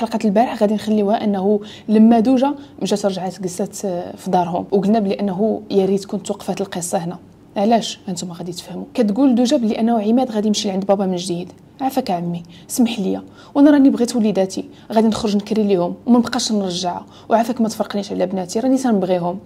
حلقه البارح غادي نخليوها انه لما دوجه مشات رجعات جلسات آه، في دارهم وقلنا بلي انه يا ريت كنت توقفات القصه هنا علاش انتم غادي تفهموا كتقول دوجه بلي انه عماد غادي يمشي لعند بابا من جديد عافاك عمي سمح لي وانا راني بغيت وليداتي غادي نخرج نكري ليهم وما نبقاش نرجعها وعافاك ما تفرقنيش على بناتي راني تنبغيهم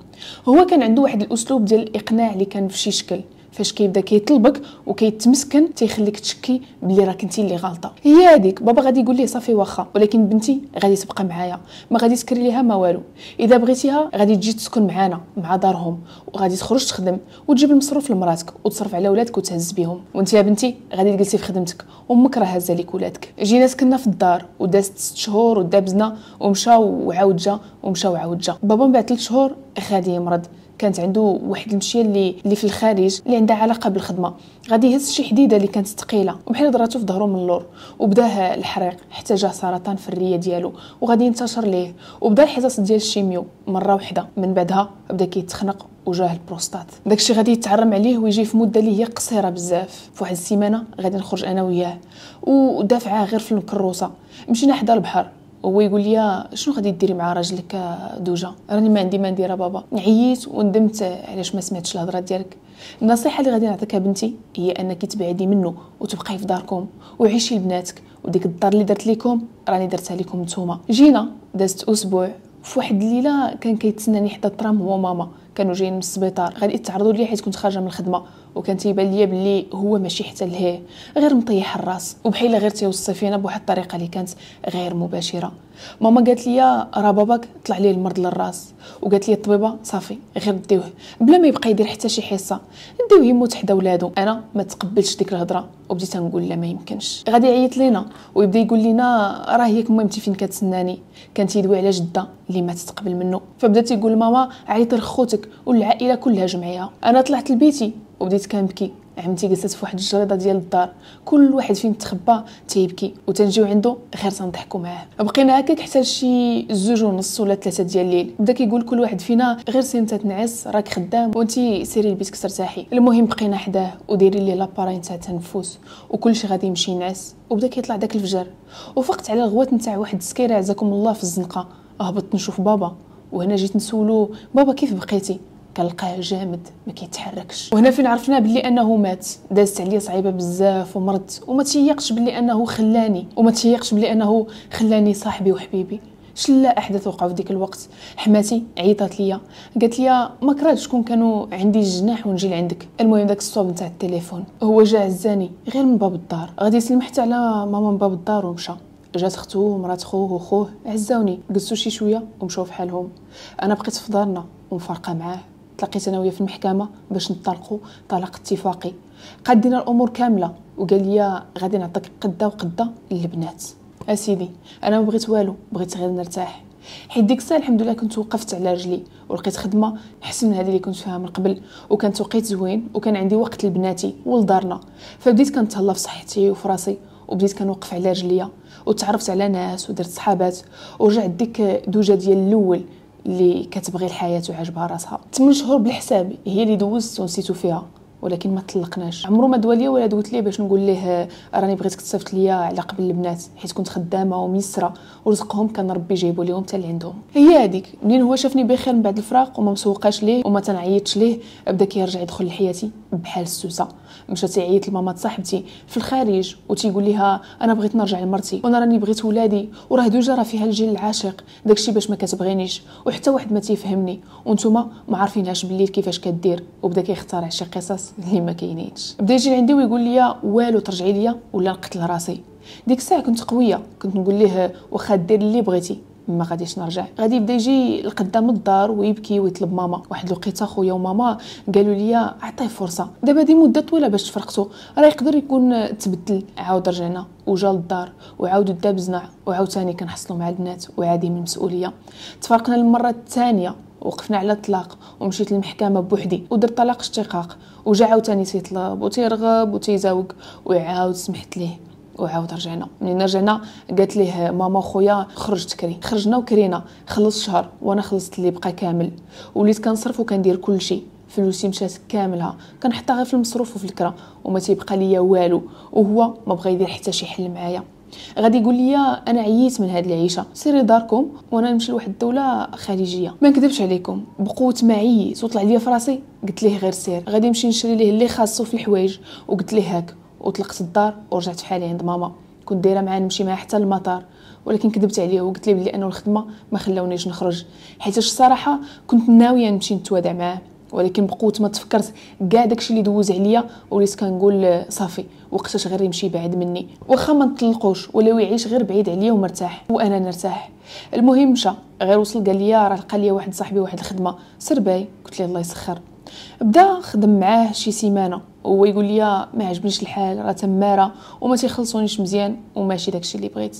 هو كان عنده واحد الاسلوب ديال الاقناع اللي كان في شي شكل فاش كيبدا كيطلبك وكيتمسكن تيخليك تشكي بلي راك انت اللي غلطه هي هذيك بابا غادي يقول ليه صافي واخا ولكن بنتي غادي تبقى معايا ما غادي تكري ليها ما والو اذا بغيتيها غادي تجي تسكن معانا مع دارهم وغادي تخرج تخدم وتجيب المصروف لمراتك وتصرف على ولادك وتهز بهم وانت يا بنتي غادي تجلسي في خدمتك وامك راه هازه لك ولادك جينا سكننا في الدار ودازت 6 شهور ودابزنا ومشى وعاود جا ومشى وعاود جا بابا من بعد 3 شهور غادي يمرض كانت عنده واحد المشيه اللي اللي في الخارج اللي عندها علاقه بالخدمه غادي يهز شي حديده اللي كانت ثقيله وبحال ضراتو في ظهرو من اللور وبدا الحريق حتى جا سرطان في الريه ديالو وغادي ينتشر ليه وبدا الحصص ديال الشيميو مره واحده من بعدها بدا كيتخنق وجاه البروستات داكشي غادي يتعرم عليه ويجي في مده اللي هي قصيره بزاف فواحد السيمانه غادي نخرج انا وياه ودافعه غير في الكروسه مشينا حدا البحر وهو يقول لي آه، شنو غادي ديري مع راجلك آه، دوجا راني ما عندي ما ندير بابا عييت وندمت آه، علاش ما سمعتش الهضره ديالك النصيحه اللي غادي نعطيك بنتي هي انك تبعدي منه وتبقاي في داركم وعيشي لبناتك وديك الدار اللي درت لكم راني درتها لكم نتوما جينا دازت اسبوع في واحد الليله كان كيتسناني حدا الترام هو ماما كانوا جايين من السبيطار غادي يتعرضوا ليا حيت كنت خارجه من الخدمه وكان تيبان ليا بلي هو ماشي حتى لهيه غير مطيح الراس وبحال غير تيوصف فينا بواحد الطريقه اللي كانت غير مباشره ماما قالت لي راه باباك طلع ليه المرض للراس وقالت لي الطبيبه صافي غير ديوه بلا ما يبقى يدير حتى شي حصه ديوه يموت حدا ولادو انا ما تقبلتش ديك الهضره وبديت نقول لا ما يمكنش غادي يعيط لينا ويبدا يقول لينا راه هي مامتي فين كتسناني كانت يدوي على جده اللي ما تتقبل منه فبدا تيقول ماما عيط لخوتك والعائله كلها جمعيها انا طلعت لبيتي وبديت كنبكي عمتي جلست فواحد الجريده ديال الدار كل واحد فين تخبى تيبكي وتنجيو عنده غير تنضحكوا معاه بقينا هكاك حتى شي زوج ونص ولا ثلاثه ديال الليل بدا كيقول كل واحد فينا غير سير تنعس راك خدام وانتي سيري لبيتك ترتاحي المهم بقينا حداه وديري ليه لاباراي تاع التنفس وكلشي غادي يمشي ينعس وبدا كيطلع داك الفجر وفقت على الغوات نتاع واحد السكيره عزاكم الله في الزنقه هبطت نشوف بابا وهنا جيت نسولو بابا كيف بقيتي كنلقاه جامد ما كيتحركش وهنا فين عرفنا بلي انه مات دازت عليا صعيبه بزاف ومرض وما تيقش بلي انه خلاني وما تيقش بلي انه خلاني صاحبي وحبيبي شلا احداث وقعوا في ديك الوقت حماتي عيطات ليا قالت ليا ما كرهتش شكون كانوا عندي الجناح ونجي لعندك المهم داك الصوب نتاع التليفون هو جا عزاني غير من باب الدار غادي يسلم حتى على ماما من باب الدار ومشى جات اختو ومرات خوه وخوه عزاوني جلسوا شي شويه ومشاو في حالهم انا بقيت في دارنا ومفارقه معاه تلاقيت انا وياه في المحكمه باش نطلقوا طلاق اتفاقي قدينا الامور كامله وقال لي غادي نعطيك قده وقده للبنات اسيدي انا ما بغيت والو بغيت غير نرتاح حيت ديك الساعه الحمد لله كنت وقفت على رجلي ولقيت خدمه احسن من هذه اللي كنت فيها من قبل وكان توقيت زوين وكان عندي وقت لبناتي ولدارنا فبديت كنتهلا في صحتي وفي راسي وبديت كنوقف على رجليا وتعرفت على ناس ودرت صحابات ورجعت ديك دوجه ديال الاول اللي كتبغي الحياه وعاجبها راسها 8 شهور بالحساب هي اللي دوزت ونسيتو فيها ولكن ما طلقناش عمرو ما دوالي ولا دوت ليه باش نقول ليه راني بغيتك تصيفط ليا على قبل البنات حيت كنت خدامه وميسره ورزقهم كان ربي جايبو ليهم حتى عندهم هي هذيك منين هو شافني بخير من بعد الفراق وما مسوقاش ليه وما تنعيطش ليه بدا كيرجع يدخل لحياتي بحال السوسه مشات تيعيط لماما صاحبتي في الخارج وتيقول لها انا بغيت نرجع لمرتي وانا راني بغيت ولادي وراه دوجا راه فيها الجيل العاشق داكشي باش ما كتبغينيش وحتى واحد ما تيفهمني وانتوما ما عارفينهاش بالليل كيفاش كدير وبدا كيختارع شي قصص اللي ما كاينينش بدا يجي عندي ويقول لي والو ترجعي ليا ولا نقتل راسي ديك الساعه كنت قويه كنت نقول ليه واخا دير اللي بغيتي ما غاديش نرجع غادي يبدا يجي لقدام الدار ويبكي ويطلب ماما واحد الوقيته خويا وماما قالوا لي عطيه فرصه دابا دي مده طويله باش تفرقتو راه يقدر يكون تبدل عاود رجعنا وجا للدار وعاود دا بزنع وعاوتاني كنحصلوا مع البنات وعادي من المسؤوليه تفرقنا المره الثانيه وقفنا على الطلاق ومشيت للمحكمه بوحدي ودرت طلاق اشتقاق وجا عاوتاني تيطلب وتيرغب وتيزاوق وعاود سمحت ليه وعاود رجعنا منين رجعنا قالت ليه ماما خويا خرجت كري خرجنا وكرينا خلص شهر وانا خلصت اللي بقى كامل وليت كنصرف وكندير كل شيء فلوسي مشات كاملها كنحطها غير في المصروف وفي الكرا وما تيبقى ليا والو وهو ما بغى يدير حتى شي حل معايا غادي يقول لي انا عييت من هاد العيشه سيري داركم وانا نمشي لواحد الدوله خليجيه ما نكذبش عليكم بقوه ما عييت وطلع ليا في راسي قلت ليه غير سير غادي نمشي نشري ليه اللي خاصو في الحوايج وقلت ليه هاك وطلقت الدار ورجعت فحالي عند ماما كنت دايره معاه نمشي معاه حتى المطار ولكن كذبت عليه وقلت ليه بلي انه الخدمه ما خلاونيش نخرج حيت الصراحه كنت ناويه نمشي نتوادع معاه ولكن بقوه ما تفكرت كاع داكشي اللي دوز عليا وليت كنقول صافي وقتاش غير يمشي بعد مني واخا ما نطلقوش ولا يعيش غير بعيد عليا ومرتاح وانا نرتاح المهم مشى غير وصل قال لي راه لقى لي واحد صاحبي واحد الخدمه سرباي قلت ليه الله يسخر بدا خدم معاه شي سيمانه وهو يقول لي ما عجبنيش الحال راه تماره وما تيخلصونيش مزيان وماشي داكشي اللي بغيت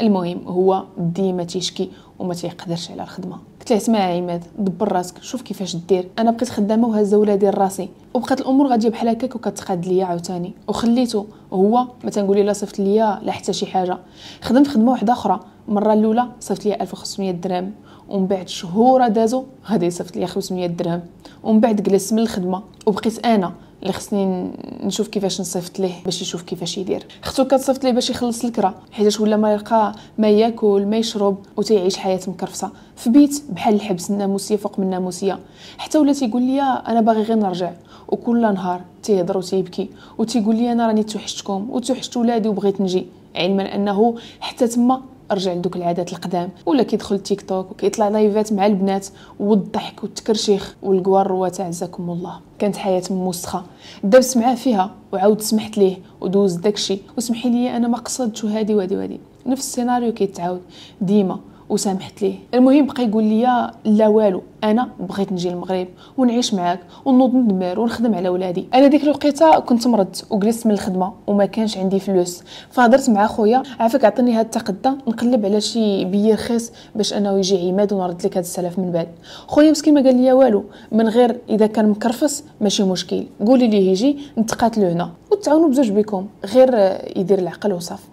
المهم هو ديما تيشكي وما تيقدرش على الخدمه قلت له اسمع عماد دبر راسك شوف كيفاش دير انا بقيت خدامه وهزه ولادي راسي وبقات الامور غاديه بحال هكاك وكتقاد ليا عاوتاني وخليته هو ما تنقولي لا صيفط ليا لا حتى شي حاجه خدم في خدمه واحده اخرى المره الاولى صيفط ليا 1500 درهم ومن بعد شهور دازو غادي يصيفط ليا 500 درهم ومن بعد جلس من الخدمه وبقيت انا اللي خصني نشوف كيفاش نصيفط ليه باش يشوف كيفاش يدير اختو كتصيفط ليه باش يخلص الكرا حيتاش ولا ما يلقى ما ياكل ما يشرب وتيعيش حياه مكرفصه في بيت بحال الحبس الناموسيه فوق من الناموسيه حتى ولا تيقول لي انا باغي غير نرجع وكل نهار تيهضر وتيبكي وتيقول لي انا راني توحشتكم وتوحشت ولادي وبغيت نجي علما انه حتى تما ارجع لدوك العادات القدام ولا كيدخل تيك توك وكيطلع لايفات مع البنات والضحك والتكرشيخ والقوار تاع عزاكم الله كانت حياة موسخة دبس معاه فيها وعاود سمحت ليه ودوز داكشي وسمحي لي انا ما قصدتش هادي وهادي وهادي نفس السيناريو كيتعاود ديما وسامحت ليه المهم بقى يقول لي لا والو انا بغيت نجي المغرب ونعيش معاك ونوض ندمر ونخدم على ولادي انا ديك الوقيته كنت مرضت وجلست من الخدمه وما كانش عندي فلوس فهضرت مع خويا عافاك عطيني هاد التقدة نقلب على شي بي رخيص باش انه يجي عماد ونرد لك هاد السلف من بعد خويا مسكين ما قال لي والو من غير اذا كان مكرفس ماشي مشكل قولي ليه يجي نتقاتلو هنا وتعاونوا بزوج بكم غير يدير العقل وصافي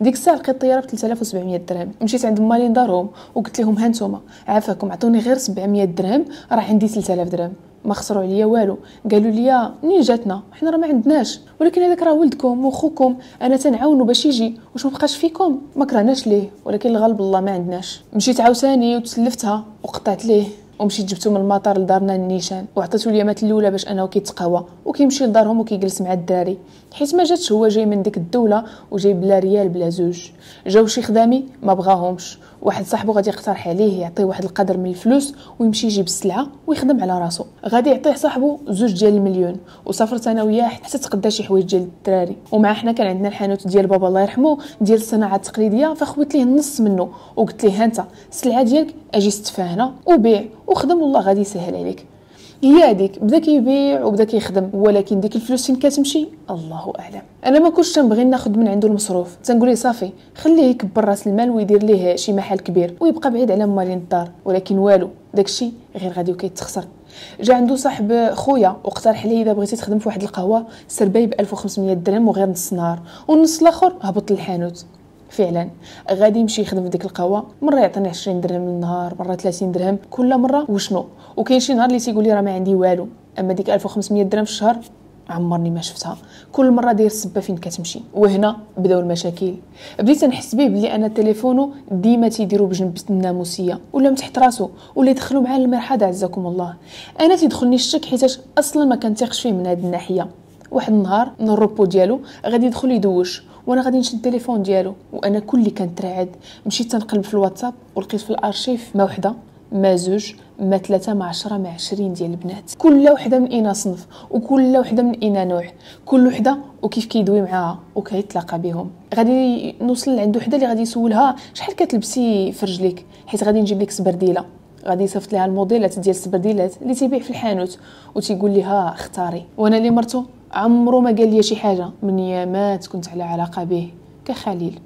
ديك الساعه لقيت الطياره ب 3700 درهم مشيت عند مالين دارهم وقلت لهم ها نتوما عافاكم عطوني غير 700 درهم راه عندي 3000 درهم ما خسروا عليا والو قالوا لي منين جاتنا حنا راه ما عندناش ولكن هذاك راه ولدكم وخوكم انا تنعاونو باش يجي واش ما بقاش فيكم ما كرهناش ليه ولكن الغلب الله ما عندناش مشيت عاوتاني وتسلفتها وقطعت ليه ومشيت جبتو من المطار لدارنا النيشان وعطيتو اليامات الاولى باش انه كيتقهوى وكيمشي لدارهم وكيجلس مع الدراري حيت ما جاتش هو جاي من ديك الدوله وجاي بلا ريال بلا زوج جاو شي خدامي ما بغاهمش واحد صاحبو غادي يقترح عليه يعطيه واحد القدر من الفلوس ويمشي يجيب السلعه ويخدم على راسو غادي يعطيه صاحبو زوج ديال المليون وسافرت انا وياه حتى تقدا شي حوايج ديال الدراري ومع حنا كان عندنا الحانوت ديال بابا الله يرحمه ديال الصناعه التقليديه فخويت ليه النص منه وقلت ليه انت السلعه ديالك اجي استفاهنا وبيع وخدم والله غادي يسهل عليك هي هذيك بدا كيبيع وبدا كيخدم ولكن ديك الفلوس فين كتمشي الله اعلم انا ما كنتش تنبغي ناخذ من عنده المصروف تنقول صافي خليه يكبر راس المال ويدير ليه شي محل كبير ويبقى بعيد على مالين الدار ولكن والو داكشي غير غادي وكيتخسر جا عنده صاحب خويا واقترح ليه اذا بغيتي تخدم في واحد القهوه سرباي ب 1500 درهم وغير نص نهار والنص الاخر هبط للحانوت فعلا غادي يمشي يخدم في ديك القهوه مره يعطيني 20 درهم النهار مره 30 درهم كل مره وشنو وكاين شي نهار اللي تيقول لي راه ما عندي والو اما ديك 1500 درهم في الشهر عمرني ما شفتها كل مره داير السبه فين كتمشي وهنا بداو المشاكل بديت نحس به بلي انا تليفونو ديما تيديرو بجنب الناموسيه ولا تحت راسو ولا يدخلو معاه المرحله عزكم الله انا تيدخلني الشك حيتاش اصلا ما كنتيقش فيه من هاد الناحيه واحد النهار من الروبو ديالو غادي يدخل يدوش وانا غادي نشد التليفون ديالو وانا كلي كنترعد مشيت تنقلب في الواتساب ولقيت في الارشيف ما وحده ما زوج ما ثلاثة ما عشرة ما عشرين ديال البنات كل وحدة من إنا صنف وكل وحدة من إنا نوع كل وحدة وكيف كيدوي معاها وكيتلاقى بهم غادي نوصل لعند وحدة اللي غادي يسولها شحال كتلبسي في رجليك حيت غادي نجيب لك سبرديلة غادي يصيفط لها الموديلات ديال السبرديلات اللي تيبيع في الحانوت وتيقول لها اختاري وانا اللي مرتو عمرو ما قال لي شي حاجه من يامات كنت على علاقه به كخليل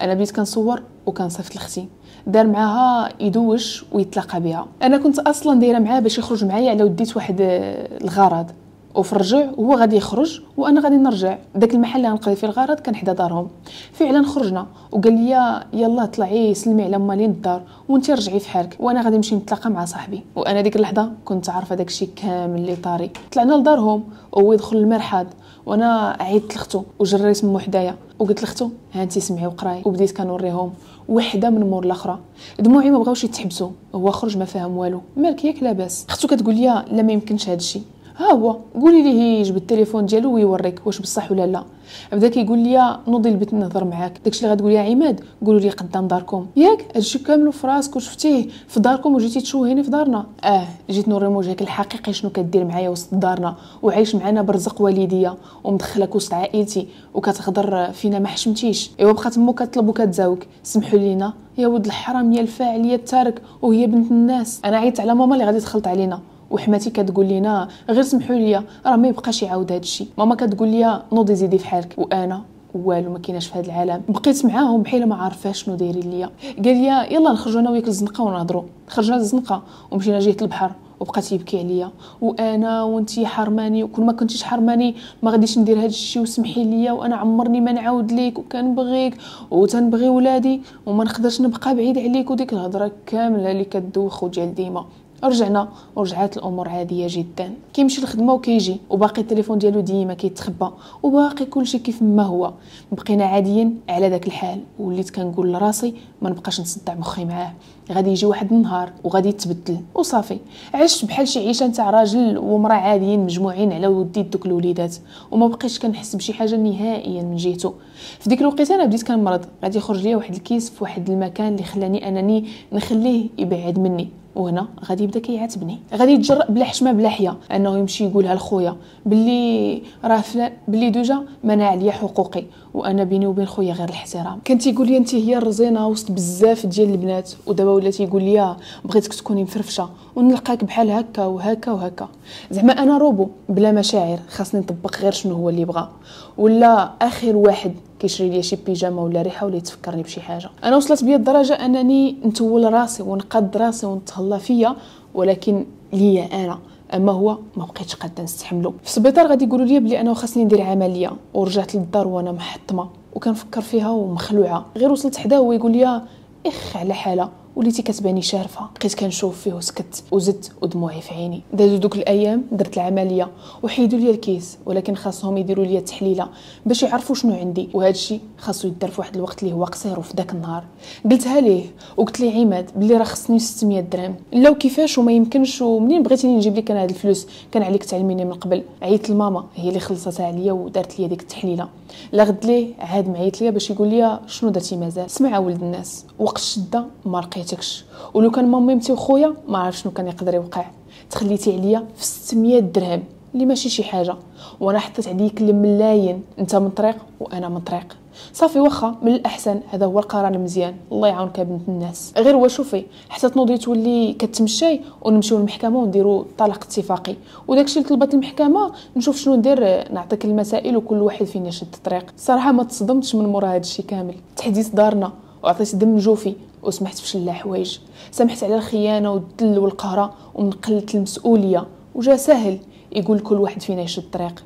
انا بديت كنصور وكنصيفط لختي دار معاها يدوش ويتلاقى بها انا كنت اصلا دايره معاه باش يخرج معايا على وديت واحد آه، الغرض وفي الرجوع هو غادي يخرج وانا غادي نرجع داك المحل اللي غنقضي فيه الغرض كان حدا دارهم فعلا خرجنا وقال لي يلا طلعي سلمي على مالين الدار وانت رجعي في حالك وانا غادي نمشي نتلاقى مع صاحبي وانا ديك اللحظه كنت عارفه داكشي كامل اللي طاري طلعنا لدارهم وهو يدخل المرحاض وانا عيطت لختو وجريت من حدايا وقلت لختو هانتي سمعي وقراي وبديت كنوريهم وحده من مور الاخرى دموعي ما بغاوش يتحبسوا هو خرج ما فاهم والو مالك ياك لاباس اختو كتقول لي لا ما يمكنش هذا الشيء ها هو قولي ليه يجبد التليفون ديالو ويوريك واش بصح ولا لا بدا كيقول لي نوضي البيت نهضر معاك داكشي اللي غتقول يا عماد قولوا لي قدام داركم ياك هادشي كامل في راسك وشفتيه في داركم وجيتي تشوهيني في دارنا اه جيت نوري وجهك الحقيقي شنو كدير معايا وسط دارنا وعايش معنا برزق والديا ومدخلك وسط عائلتي وكتهضر فينا ما حشمتيش ايوا بقات تمو كطلب وكتزاوك سمحوا لينا يا ولد الحرام يا الفاعل يا التارك وهي بنت الناس انا عيطت على ماما اللي غادي تخلط علينا وحماتي كتقول لينا غير سمحوا لي راه ما يبقاش يعاود هذا الشيء ماما كتقول لي نوضي زيدي في حالك وانا والو ما كايناش في هذا العالم بقيت معاهم بحال ما عارفه شنو دايرين ليا قال لي يلا نخرجوا انا وياك للزنقه ونهضروا خرجنا للزنقه ومشينا جهه البحر وبقات يبكي عليا وانا وانتي حرماني وكل ما كنتيش حرماني ما غاديش ندير هذا الشيء وسمحي ليا وانا عمرني ما نعاود ليك وكنبغيك وتنبغي ولادي وما نقدرش نبقى بعيد عليك وديك الهضره كامله اللي كدوخ وديال ديما رجعنا ورجعات الامور عاديه جدا كيمشي الخدمه وكيجي وباقي التليفون ديالو ديما كيتخبى وباقي كلشي كيف ما هو بقينا عاديين على داك الحال وليت كنقول لراسي ما نبقاش نصدع مخي معاه غادي يجي واحد النهار وغادي يتبدل وصافي عشت بحال شي عيشه نتاع راجل ومراه عاديين مجموعين على ودي دوك الوليدات وما بقيتش كنحس بشي حاجه نهائيا من جهته في ديك الوقيته انا بديت كنمرض غادي يخرج ليا واحد الكيس في واحد المكان اللي خلاني انني نخليه يبعد مني وهنا غادي يبدا كيعاتبني غادي يتجرأ بلا حشمه بلا حياه انه يمشي يقولها لخويا باللي راه فلان باللي دوجا منع عليا حقوقي وانا بيني وبين خويا غير الاحترام كان تيقول لي انت هي الرزينه وسط بزاف ديال البنات ودابا ولا تيقول لي آه، بغيتك تكوني مفرفشه ونلقاك بحال هكا وهكا وهكا زعما انا روبو بلا مشاعر خاصني نطبق غير شنو هو اللي بغا ولا اخر واحد كيشري لي شي بيجامه ولا ريحه ولا يتفكرني بشي حاجه انا وصلت بيا الدرجه انني نتول راسي ونقاد راسي ونتهلا فيا ولكن ليا انا اما هو ما بقيتش قاده نستحملو في السبيطار غادي يقولوا لي بلي انا خاصني ندير عمليه ورجعت للدار وانا محطمه وكنفكر فيها ومخلوعه غير وصلت حداه هو يقول لي اخ على حاله وليتي كتباني شارفه بقيت كنشوف فيه وسكت وزدت ودموعي في عيني دازو دوك الايام درت العمليه وحيدوا لي الكيس ولكن خاصهم يديروا لي التحليله باش يعرفوا شنو عندي وهذا الشيء خاصو يدار في واحد الوقت اللي هو قصير وفي داك النهار قلتها ليه وقلت لي عماد بلي راه خصني 600 درهم لا وكيفاش وما يمكنش ومنين بغيتيني نجيب لك انا هاد الفلوس كان عليك تعلميني من قبل عيطت لماما هي اللي خلصتها عليا ودارت لي ديك التحليله لا غد ليه عاد معيط ليا باش يقول لي شنو درتي مازال سمع ولد الناس وقت الشده ما حياتكش ولو كان ماميمتي وخويا ما عرف شنو كان يقدر يوقع تخليتي عليا في 600 درهم اللي ماشي شي حاجه وانا حطيت عليك الملايين انت من طريق وانا من طريق صافي واخا من الاحسن هذا هو القرار المزيان الله يعاونك بنت الناس غير هو شوفي حتى تنوضي تولي كتمشي ونمشيو للمحكمه ونديرو طلاق اتفاقي وداكشي اللي طلبت المحكمه نشوف شنو ندير نعطيك المسائل وكل واحد فينا يشد الطريق صراحه ما تصدمتش من مورا هادشي كامل تحديث دارنا وعطيت دم جوفي وسمحت في شلا حوايج سمحت على الخيانه والدل والقهره ونقلت قله المسؤوليه وجا سهل يقول كل واحد فينا يشد الطريق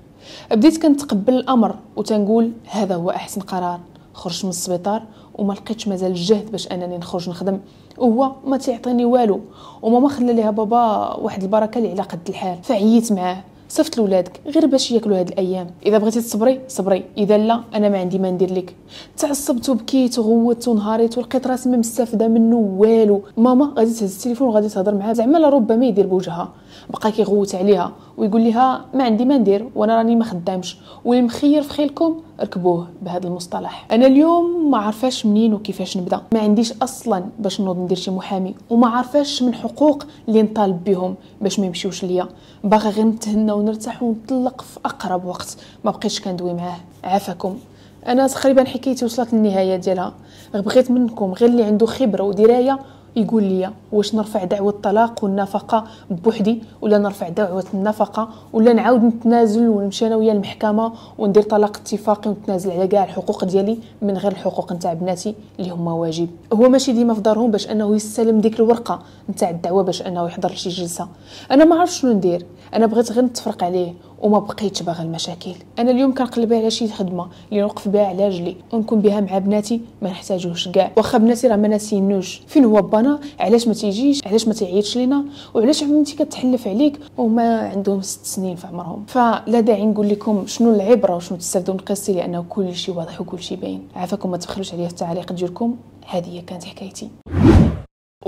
بديت كنتقبل الامر وتنقول هذا هو احسن قرار خرجت من السبيطار وما لقيتش مازال الجهد باش انني نخرج نخدم وهو ما تيعطيني والو وماما خلى ليها بابا واحد البركه اللي على قد الحال فعييت معاه صيفط لولادك غير باش ياكلوا هاد الايام اذا بغيتي تصبري صبري اذا لا انا ما عندي ما ندير لك تعصبت وبكيت وغوت ونهاريت ولقيت راسي ما مستافده منه والو ماما غادي تهز التليفون وغادي تهضر معاه زعما ربما يدير بوجهها بقى كيغوت عليها ويقول لها ما عندي ما ندير وانا راني ما خدامش واللي مخير في خيلكم ركبوه بهذا المصطلح انا اليوم ما عرفاش منين وكيفاش نبدا ما عنديش اصلا باش نوض ندير شي محامي وما عرفاش من حقوق اللي نطالب بهم باش ما يمشيوش ليا باغا غير نتهنى ونرتاح ونطلق في اقرب وقت ما بقيتش كندوي معاه عافاكم انا تقريبا حكايتي وصلت للنهايه ديالها بغيت منكم غير اللي عنده خبره ودرايه يقول لي واش نرفع دعوة الطلاق والنفقة بوحدي ولا نرفع دعوة النفقة ولا نعاود نتنازل ونمشي انا ويا المحكمة وندير طلاق اتفاقي ونتنازل على كاع الحقوق ديالي من غير الحقوق نتاع بناتي اللي هما واجب هو ماشي ديما في دارهم باش انه يستلم ديك الورقة نتاع الدعوة باش انه يحضر لشي جلسة انا ما عرفتش شنو ندير انا بغيت غير نتفرق عليه وما بقيتش باغا المشاكل انا اليوم كنقلب على شي خدمه اللي نوقف بها على رجلي ونكون بها مع بناتي ما نحتاجوش كاع واخا بناتي راه ما ناسينوش فين هو بانا علاش ما تيجيش علاش ما تعيطش لينا وعلاش عمتي كتحلف عليك وما عندهم ست سنين في عمرهم فلا داعي نقول لكم شنو العبره وشنو تستافدوا من قصتي لانه كل شيء واضح وكل شيء باين عافاكم ما تبخلوش عليا في التعليق ديالكم هذه كانت حكايتي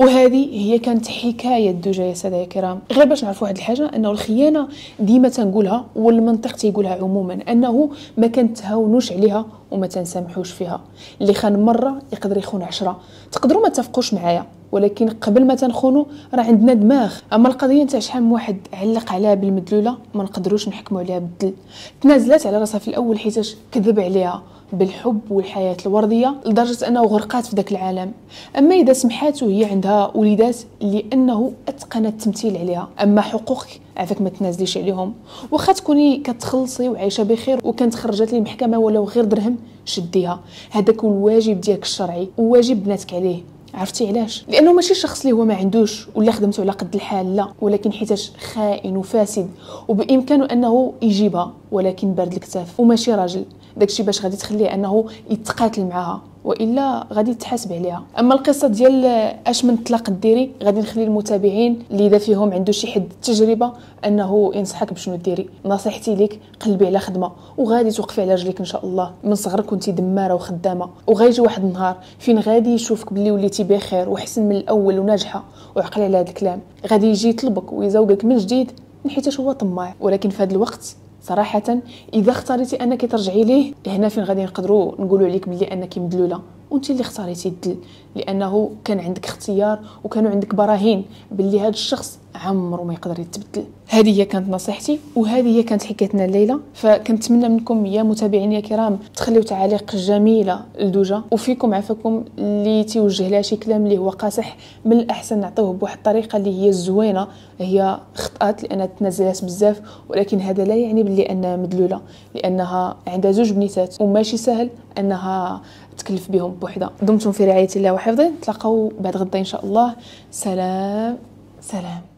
وهذه هي كانت حكايه دوجا يا ساده يا كرام غير باش نعرفوا واحد الحاجه انه الخيانه ديما تنقولها والمنطق تيقولها عموما انه ما كنتهاونوش عليها وما تنسامحوش فيها اللي خان مره يقدر يخون عشرة تقدروا ما تفقوش معايا ولكن قبل ما تنخونوا راه عندنا دماغ اما القضيه نتاع شحال من واحد علق عليها بالمدلوله ما نقدروش نحكموا عليها بالدل تنازلات على راسها في الاول حيتاش كذب عليها بالحب والحياة الوردية لدرجة أنه غرقات في ذاك العالم أما إذا سمحات وهي عندها وليدات لأنه أتقن التمثيل عليها أما حقوقك عافاك ما تنازليش عليهم واخا تكوني كتخلصي وعايشه بخير وكانت خرجت للمحكمه ولو غير درهم شديها هذاك الواجب ديالك الشرعي وواجب بناتك عليه عرفتي علاش لانه ماشي شخص اللي هو ما عندوش ولا خدمته على قد الحال لا ولكن حيتاش خائن وفاسد وبامكانه انه يجيبها ولكن بارد الكتاف وماشي راجل داكشي باش غادي تخليه انه يتقاتل معاها والا غادي تحاسب عليها اما القصه ديال اش من طلاق ديري غادي نخلي المتابعين اللي اذا فيهم عنده شي حد تجربه انه ينصحك بشنو ديري نصيحتي ليك قلبي على خدمه وغادي توقفي على رجليك ان شاء الله من صغرك كنتي دماره وخدامه وغايجي واحد النهار فين غادي يشوفك بلي وليتي بخير وحسن من الاول وناجحه وعقلي على هذا الكلام غادي يجي يطلبك ويزوقك من جديد من حيتاش هو طماع ولكن في هذا الوقت صراحة إذا اختاريتي أنك ترجعي ليه هنا فين غادي نقدروا نقولوا عليك بلي أنك مدلولة وانت اللي اختاريتي الدل لأنه كان عندك اختيار وكانوا عندك براهين بلي هذا الشخص عمره ما يقدر يتبدل هذه هي كانت نصيحتي وهذه هي كانت حكايتنا الليله فكنتمنى منكم يا يا الكرام تخليو تعاليق جميله لدوجه وفيكم عفاكم اللي تيوجه لها شي كلام اللي هو قاصح من الاحسن نعطيوه بواحد الطريقه اللي هي زوينه هي خطات لانها تنزلات بزاف ولكن هذا لا يعني باللي انها مدلوله لانها عندها زوج بنيتات وماشي سهل انها تكلف بهم بوحدها دمتم في رعايه الله وحفظه نتلاقاو بعد غدا ان شاء الله سلام سلام